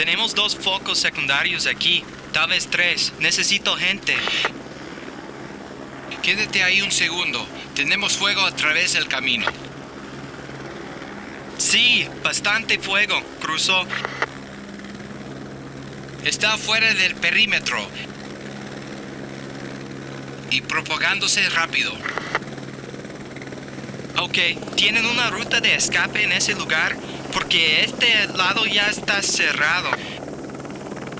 Tenemos dos focos secundarios aquí, tal vez tres. Necesito gente. Quédate ahí un segundo. Tenemos fuego a través del camino. Sí, bastante fuego, cruzó. Está fuera del perímetro y propagándose rápido. Ok, ¿tienen una ruta de escape en ese lugar? porque este lado ya está cerrado.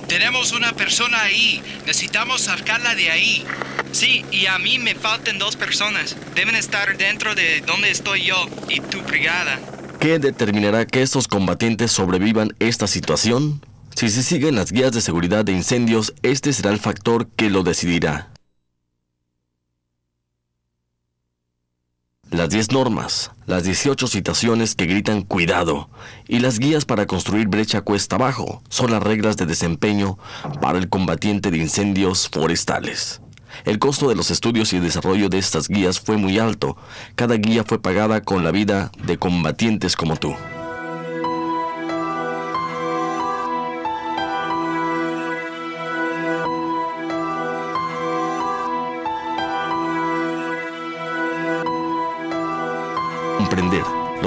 Tenemos una persona ahí. Necesitamos sacarla de ahí. Sí, y a mí me faltan dos personas. Deben estar dentro de donde estoy yo y tu brigada. ¿Qué determinará que estos combatientes sobrevivan esta situación? Si se siguen las guías de seguridad de incendios, este será el factor que lo decidirá. las 10 normas, las 18 citaciones que gritan cuidado y las guías para construir brecha cuesta abajo son las reglas de desempeño para el combatiente de incendios forestales. El costo de los estudios y desarrollo de estas guías fue muy alto. Cada guía fue pagada con la vida de combatientes como tú.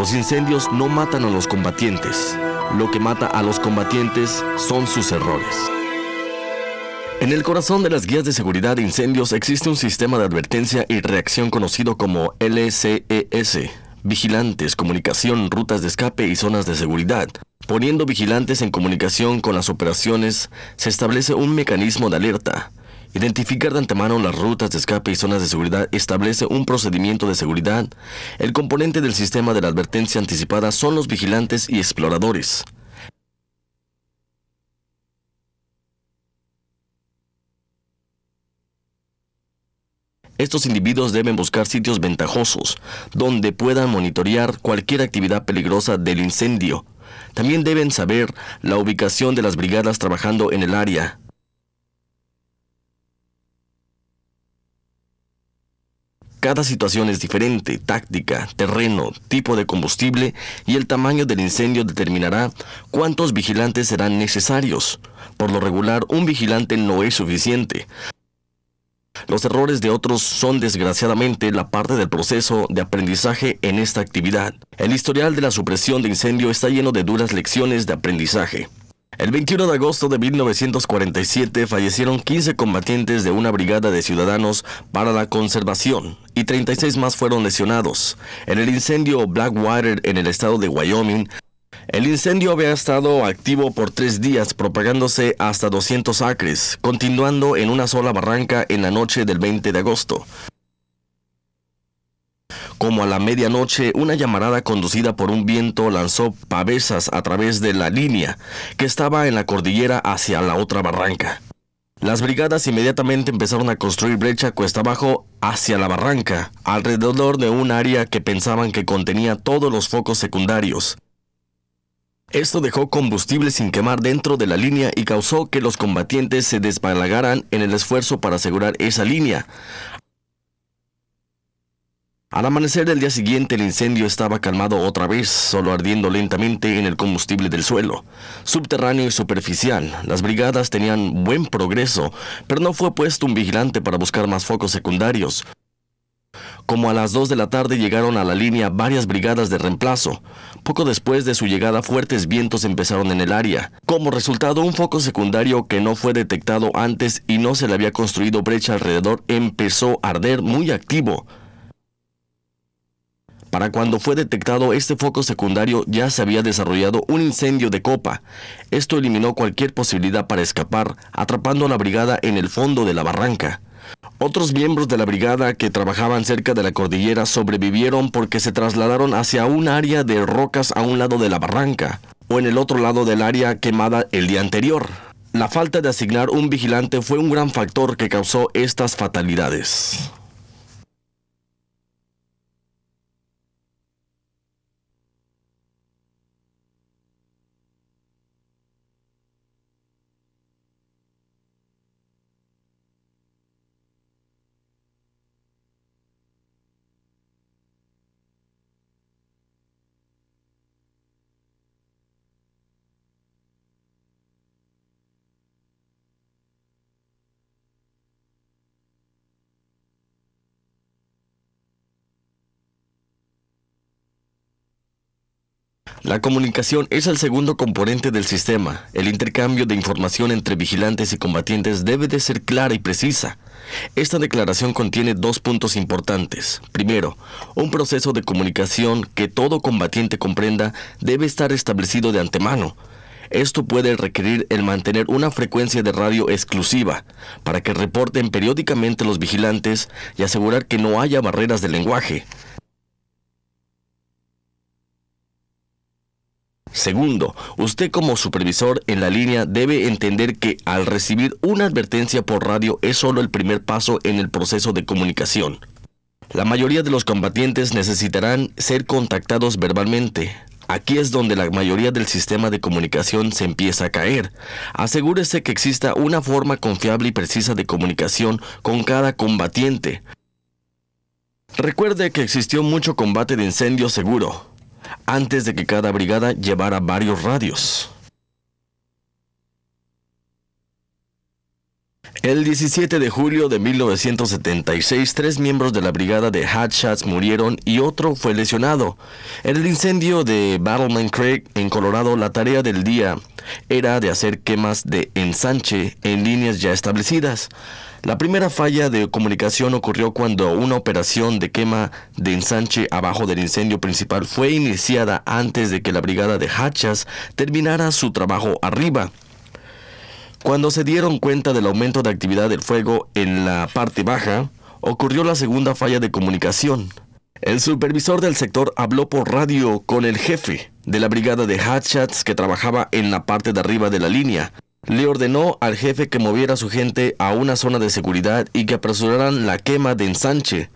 Los incendios no matan a los combatientes. Lo que mata a los combatientes son sus errores. En el corazón de las guías de seguridad de incendios existe un sistema de advertencia y reacción conocido como LCES, vigilantes, comunicación, rutas de escape y zonas de seguridad. Poniendo vigilantes en comunicación con las operaciones, se establece un mecanismo de alerta, Identificar de antemano las rutas de escape y zonas de seguridad establece un procedimiento de seguridad. El componente del sistema de la advertencia anticipada son los vigilantes y exploradores. Estos individuos deben buscar sitios ventajosos, donde puedan monitorear cualquier actividad peligrosa del incendio. También deben saber la ubicación de las brigadas trabajando en el área, Cada situación es diferente, táctica, terreno, tipo de combustible y el tamaño del incendio determinará cuántos vigilantes serán necesarios. Por lo regular, un vigilante no es suficiente. Los errores de otros son desgraciadamente la parte del proceso de aprendizaje en esta actividad. El historial de la supresión de incendio está lleno de duras lecciones de aprendizaje. El 21 de agosto de 1947 fallecieron 15 combatientes de una brigada de ciudadanos para la conservación y 36 más fueron lesionados. En el incendio Blackwater en el estado de Wyoming, el incendio había estado activo por tres días, propagándose hasta 200 acres, continuando en una sola barranca en la noche del 20 de agosto. Como a la medianoche, una llamarada conducida por un viento lanzó pavesas a través de la línea que estaba en la cordillera hacia la otra barranca. Las brigadas inmediatamente empezaron a construir brecha cuesta abajo hacia la barranca, alrededor de un área que pensaban que contenía todos los focos secundarios. Esto dejó combustible sin quemar dentro de la línea y causó que los combatientes se desbalagaran en el esfuerzo para asegurar esa línea, al amanecer del día siguiente el incendio estaba calmado otra vez, solo ardiendo lentamente en el combustible del suelo. Subterráneo y superficial, las brigadas tenían buen progreso, pero no fue puesto un vigilante para buscar más focos secundarios. Como a las 2 de la tarde llegaron a la línea varias brigadas de reemplazo. Poco después de su llegada fuertes vientos empezaron en el área. Como resultado un foco secundario que no fue detectado antes y no se le había construido brecha alrededor empezó a arder muy activo. Para cuando fue detectado este foco secundario ya se había desarrollado un incendio de copa. Esto eliminó cualquier posibilidad para escapar, atrapando a la brigada en el fondo de la barranca. Otros miembros de la brigada que trabajaban cerca de la cordillera sobrevivieron porque se trasladaron hacia un área de rocas a un lado de la barranca, o en el otro lado del área quemada el día anterior. La falta de asignar un vigilante fue un gran factor que causó estas fatalidades. La comunicación es el segundo componente del sistema. El intercambio de información entre vigilantes y combatientes debe de ser clara y precisa. Esta declaración contiene dos puntos importantes. Primero, un proceso de comunicación que todo combatiente comprenda debe estar establecido de antemano. Esto puede requerir el mantener una frecuencia de radio exclusiva para que reporten periódicamente los vigilantes y asegurar que no haya barreras de lenguaje. Segundo, usted como supervisor en la línea debe entender que al recibir una advertencia por radio es solo el primer paso en el proceso de comunicación. La mayoría de los combatientes necesitarán ser contactados verbalmente. Aquí es donde la mayoría del sistema de comunicación se empieza a caer. Asegúrese que exista una forma confiable y precisa de comunicación con cada combatiente. Recuerde que existió mucho combate de incendio seguro antes de que cada brigada llevara varios radios. El 17 de julio de 1976, tres miembros de la brigada de Hatchas murieron y otro fue lesionado. En el incendio de Battleman Creek, en Colorado, la tarea del día era de hacer quemas de ensanche en líneas ya establecidas. La primera falla de comunicación ocurrió cuando una operación de quema de ensanche abajo del incendio principal fue iniciada antes de que la brigada de Hatchas terminara su trabajo arriba. Cuando se dieron cuenta del aumento de actividad del fuego en la parte baja, ocurrió la segunda falla de comunicación. El supervisor del sector habló por radio con el jefe de la brigada de Hatchats que trabajaba en la parte de arriba de la línea. Le ordenó al jefe que moviera a su gente a una zona de seguridad y que apresuraran la quema de ensanche.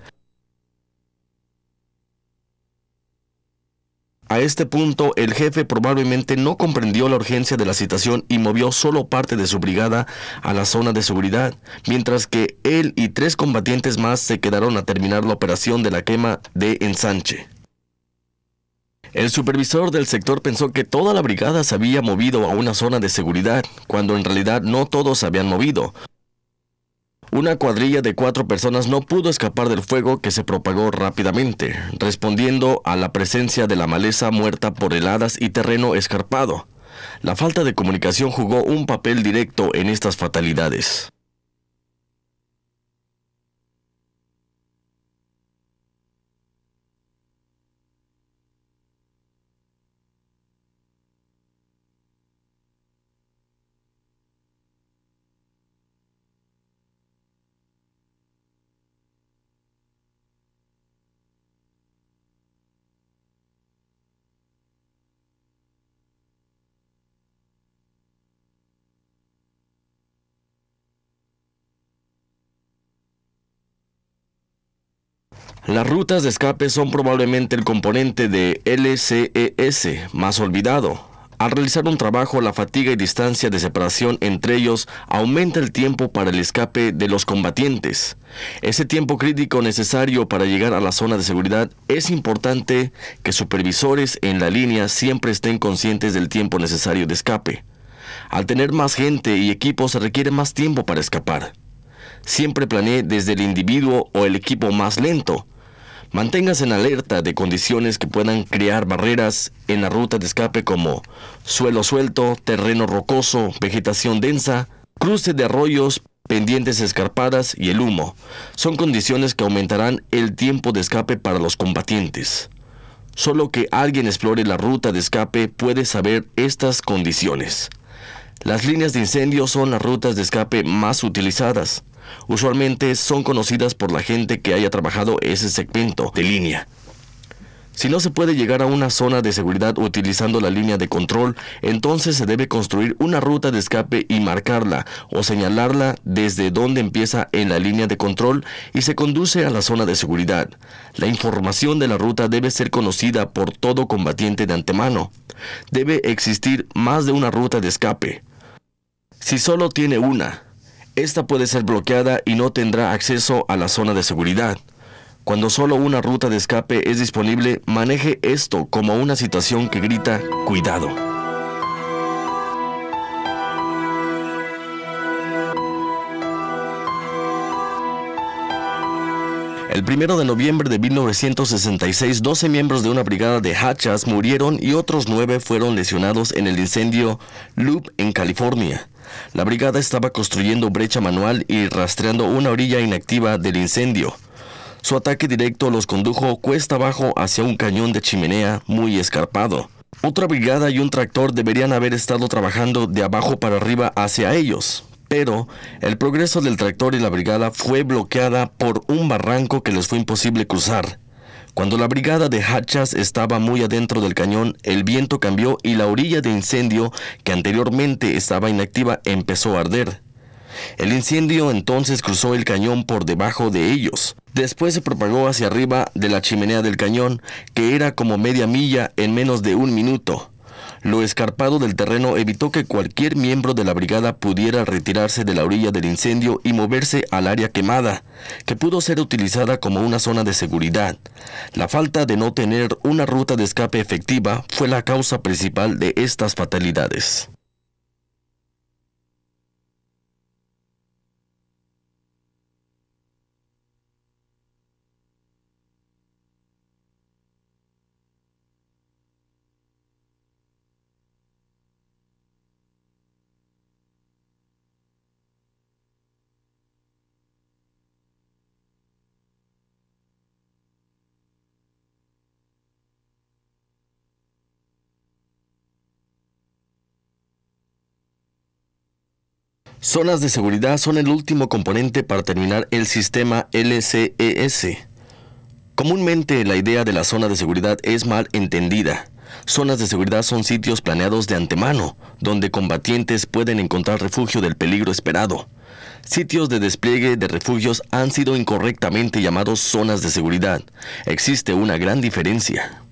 A este punto, el jefe probablemente no comprendió la urgencia de la situación y movió solo parte de su brigada a la zona de seguridad, mientras que él y tres combatientes más se quedaron a terminar la operación de la quema de ensanche. El supervisor del sector pensó que toda la brigada se había movido a una zona de seguridad, cuando en realidad no todos se habían movido. Una cuadrilla de cuatro personas no pudo escapar del fuego que se propagó rápidamente, respondiendo a la presencia de la maleza muerta por heladas y terreno escarpado. La falta de comunicación jugó un papel directo en estas fatalidades. Las rutas de escape son probablemente el componente de LCES más olvidado. Al realizar un trabajo, la fatiga y distancia de separación entre ellos aumenta el tiempo para el escape de los combatientes. Ese tiempo crítico necesario para llegar a la zona de seguridad es importante que supervisores en la línea siempre estén conscientes del tiempo necesario de escape. Al tener más gente y equipos se requiere más tiempo para escapar. Siempre planee desde el individuo o el equipo más lento, Manténgase en alerta de condiciones que puedan crear barreras en la ruta de escape como suelo suelto, terreno rocoso, vegetación densa, cruces de arroyos, pendientes escarpadas y el humo. Son condiciones que aumentarán el tiempo de escape para los combatientes. Solo que alguien explore la ruta de escape puede saber estas condiciones. Las líneas de incendio son las rutas de escape más utilizadas usualmente son conocidas por la gente que haya trabajado ese segmento de línea. Si no se puede llegar a una zona de seguridad utilizando la línea de control, entonces se debe construir una ruta de escape y marcarla o señalarla desde donde empieza en la línea de control y se conduce a la zona de seguridad. La información de la ruta debe ser conocida por todo combatiente de antemano. Debe existir más de una ruta de escape. Si solo tiene una, esta puede ser bloqueada y no tendrá acceso a la zona de seguridad. Cuando solo una ruta de escape es disponible, maneje esto como una situación que grita cuidado. El 1 de noviembre de 1966, 12 miembros de una brigada de hachas murieron y otros 9 fueron lesionados en el incendio Loop en California la brigada estaba construyendo brecha manual y rastreando una orilla inactiva del incendio. Su ataque directo los condujo cuesta abajo hacia un cañón de chimenea muy escarpado. Otra brigada y un tractor deberían haber estado trabajando de abajo para arriba hacia ellos, pero el progreso del tractor y la brigada fue bloqueada por un barranco que les fue imposible cruzar cuando la brigada de hachas estaba muy adentro del cañón, el viento cambió y la orilla de incendio, que anteriormente estaba inactiva, empezó a arder. El incendio entonces cruzó el cañón por debajo de ellos. Después se propagó hacia arriba de la chimenea del cañón, que era como media milla en menos de un minuto. Lo escarpado del terreno evitó que cualquier miembro de la brigada pudiera retirarse de la orilla del incendio y moverse al área quemada, que pudo ser utilizada como una zona de seguridad. La falta de no tener una ruta de escape efectiva fue la causa principal de estas fatalidades. Zonas de seguridad son el último componente para terminar el sistema LCES. Comúnmente la idea de la zona de seguridad es mal entendida. Zonas de seguridad son sitios planeados de antemano, donde combatientes pueden encontrar refugio del peligro esperado. Sitios de despliegue de refugios han sido incorrectamente llamados zonas de seguridad. Existe una gran diferencia.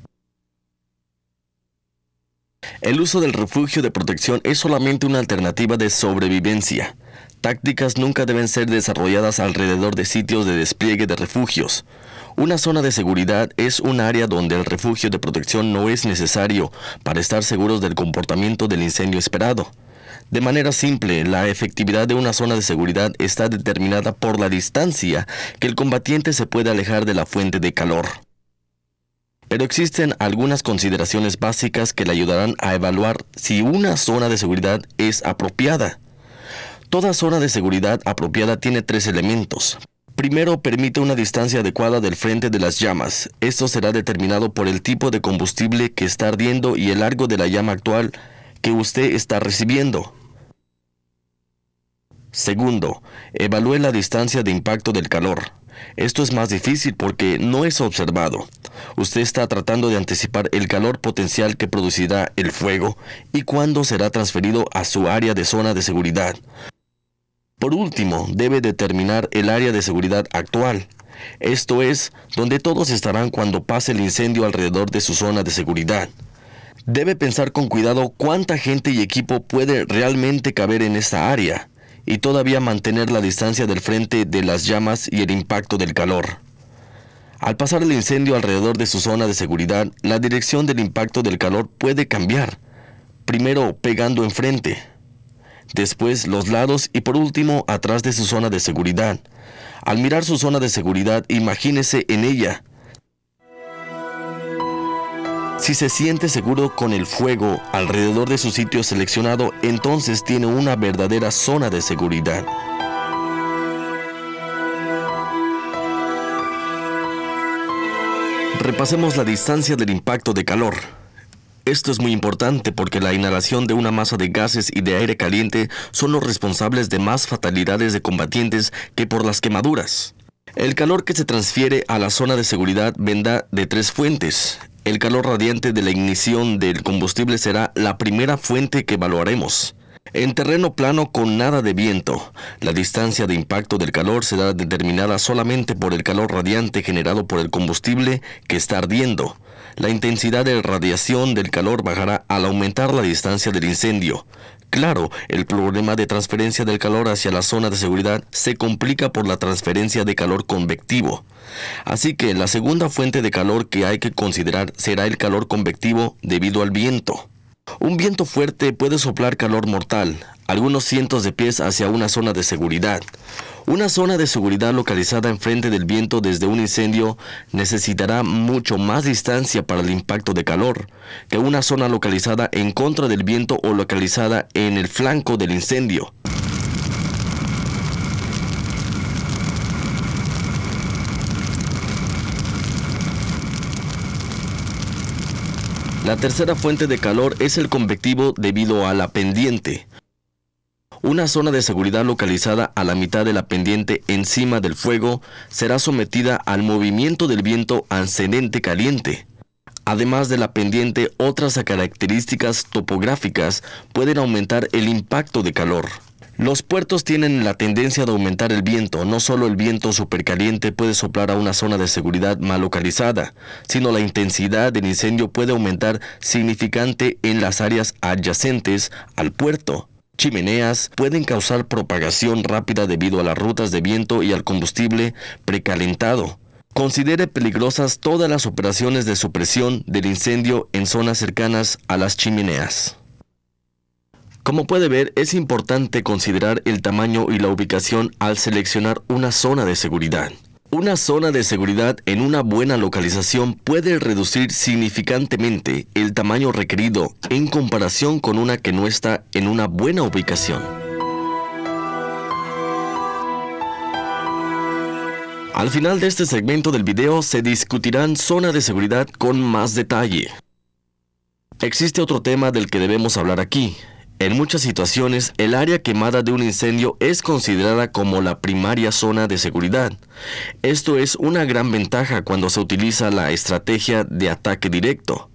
El uso del refugio de protección es solamente una alternativa de sobrevivencia. Tácticas nunca deben ser desarrolladas alrededor de sitios de despliegue de refugios. Una zona de seguridad es un área donde el refugio de protección no es necesario para estar seguros del comportamiento del incendio esperado. De manera simple, la efectividad de una zona de seguridad está determinada por la distancia que el combatiente se puede alejar de la fuente de calor. Pero existen algunas consideraciones básicas que le ayudarán a evaluar si una zona de seguridad es apropiada. Toda zona de seguridad apropiada tiene tres elementos. Primero, permite una distancia adecuada del frente de las llamas. Esto será determinado por el tipo de combustible que está ardiendo y el largo de la llama actual que usted está recibiendo. Segundo, evalúe la distancia de impacto del calor. Esto es más difícil porque no es observado. Usted está tratando de anticipar el calor potencial que producirá el fuego y cuándo será transferido a su área de zona de seguridad. Por último, debe determinar el área de seguridad actual, esto es, donde todos estarán cuando pase el incendio alrededor de su zona de seguridad. Debe pensar con cuidado cuánta gente y equipo puede realmente caber en esta área y todavía mantener la distancia del frente de las llamas y el impacto del calor. Al pasar el incendio alrededor de su zona de seguridad, la dirección del impacto del calor puede cambiar, primero pegando enfrente, después los lados y por último atrás de su zona de seguridad. Al mirar su zona de seguridad, imagínese en ella si se siente seguro con el fuego alrededor de su sitio seleccionado, entonces tiene una verdadera zona de seguridad. Repasemos la distancia del impacto de calor. Esto es muy importante porque la inhalación de una masa de gases y de aire caliente son los responsables de más fatalidades de combatientes que por las quemaduras. El calor que se transfiere a la zona de seguridad vendrá de tres fuentes, el calor radiante de la ignición del combustible será la primera fuente que evaluaremos. En terreno plano con nada de viento, la distancia de impacto del calor será determinada solamente por el calor radiante generado por el combustible que está ardiendo la intensidad de radiación del calor bajará al aumentar la distancia del incendio. Claro, el problema de transferencia del calor hacia la zona de seguridad se complica por la transferencia de calor convectivo. Así que la segunda fuente de calor que hay que considerar será el calor convectivo debido al viento. Un viento fuerte puede soplar calor mortal, algunos cientos de pies hacia una zona de seguridad. Una zona de seguridad localizada enfrente del viento desde un incendio necesitará mucho más distancia para el impacto de calor que una zona localizada en contra del viento o localizada en el flanco del incendio. La tercera fuente de calor es el convectivo debido a la pendiente. Una zona de seguridad localizada a la mitad de la pendiente encima del fuego será sometida al movimiento del viento ascendente caliente. Además de la pendiente, otras características topográficas pueden aumentar el impacto de calor. Los puertos tienen la tendencia de aumentar el viento. No solo el viento supercaliente puede soplar a una zona de seguridad mal localizada, sino la intensidad del incendio puede aumentar significante en las áreas adyacentes al puerto chimeneas pueden causar propagación rápida debido a las rutas de viento y al combustible precalentado. Considere peligrosas todas las operaciones de supresión del incendio en zonas cercanas a las chimeneas. Como puede ver, es importante considerar el tamaño y la ubicación al seleccionar una zona de seguridad. Una zona de seguridad en una buena localización puede reducir significantemente el tamaño requerido en comparación con una que no está en una buena ubicación. Al final de este segmento del video se discutirán zona de seguridad con más detalle. Existe otro tema del que debemos hablar aquí, en muchas situaciones, el área quemada de un incendio es considerada como la primaria zona de seguridad. Esto es una gran ventaja cuando se utiliza la estrategia de ataque directo.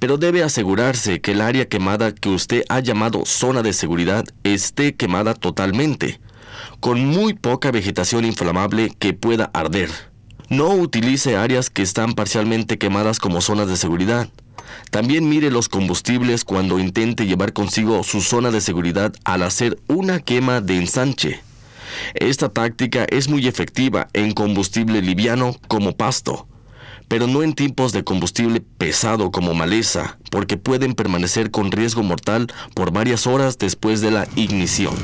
Pero debe asegurarse que el área quemada que usted ha llamado zona de seguridad esté quemada totalmente, con muy poca vegetación inflamable que pueda arder. No utilice áreas que están parcialmente quemadas como zonas de seguridad. También mire los combustibles cuando intente llevar consigo su zona de seguridad al hacer una quema de ensanche. Esta táctica es muy efectiva en combustible liviano como pasto, pero no en tiempos de combustible pesado como maleza, porque pueden permanecer con riesgo mortal por varias horas después de la ignición.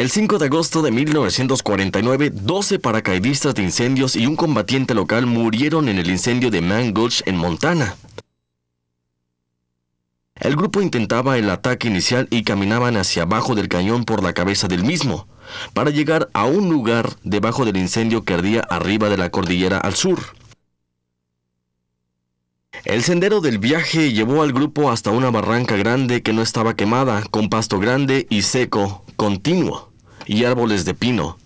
El 5 de agosto de 1949, 12 paracaidistas de incendios y un combatiente local murieron en el incendio de Mangulch en Montana. El grupo intentaba el ataque inicial y caminaban hacia abajo del cañón por la cabeza del mismo, para llegar a un lugar debajo del incendio que ardía arriba de la cordillera al sur. El sendero del viaje llevó al grupo hasta una barranca grande que no estaba quemada, con pasto grande y seco, continuo y árboles de pino.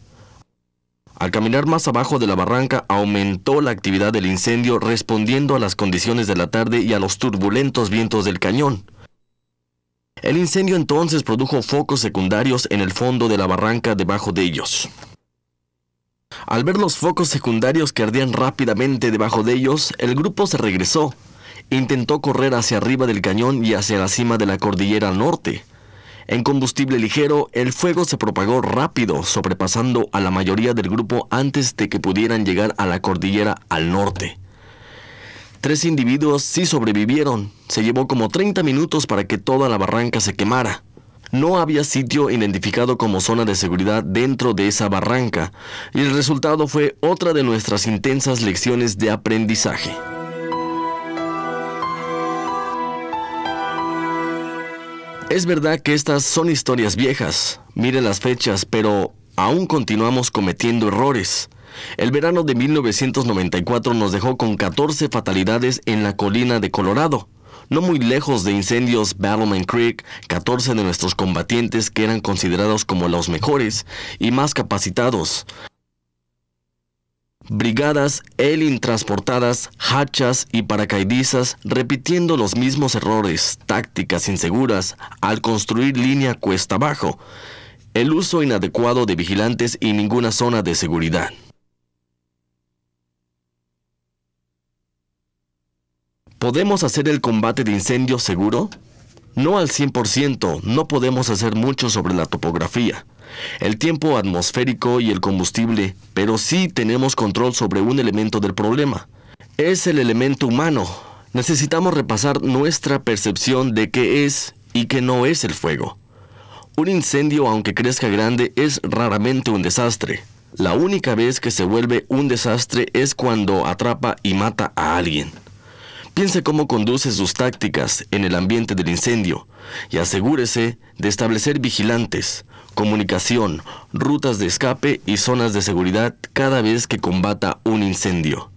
Al caminar más abajo de la barranca aumentó la actividad del incendio respondiendo a las condiciones de la tarde y a los turbulentos vientos del cañón. El incendio entonces produjo focos secundarios en el fondo de la barranca debajo de ellos. Al ver los focos secundarios que ardían rápidamente debajo de ellos, el grupo se regresó. Intentó correr hacia arriba del cañón y hacia la cima de la cordillera norte. En combustible ligero, el fuego se propagó rápido, sobrepasando a la mayoría del grupo antes de que pudieran llegar a la cordillera al norte. Tres individuos sí sobrevivieron. Se llevó como 30 minutos para que toda la barranca se quemara. No había sitio identificado como zona de seguridad dentro de esa barranca, y el resultado fue otra de nuestras intensas lecciones de aprendizaje. Es verdad que estas son historias viejas, miren las fechas, pero aún continuamos cometiendo errores. El verano de 1994 nos dejó con 14 fatalidades en la colina de Colorado. No muy lejos de incendios Battleman Creek, 14 de nuestros combatientes que eran considerados como los mejores y más capacitados, Brigadas Elin transportadas, hachas y paracaidizas repitiendo los mismos errores, tácticas inseguras al construir línea cuesta abajo, el uso inadecuado de vigilantes y ninguna zona de seguridad. ¿Podemos hacer el combate de incendios seguro? No al 100%, no podemos hacer mucho sobre la topografía, el tiempo atmosférico y el combustible, pero sí tenemos control sobre un elemento del problema. Es el elemento humano. Necesitamos repasar nuestra percepción de qué es y qué no es el fuego. Un incendio, aunque crezca grande, es raramente un desastre. La única vez que se vuelve un desastre es cuando atrapa y mata a alguien. Piense cómo conduce sus tácticas en el ambiente del incendio y asegúrese de establecer vigilantes, comunicación, rutas de escape y zonas de seguridad cada vez que combata un incendio.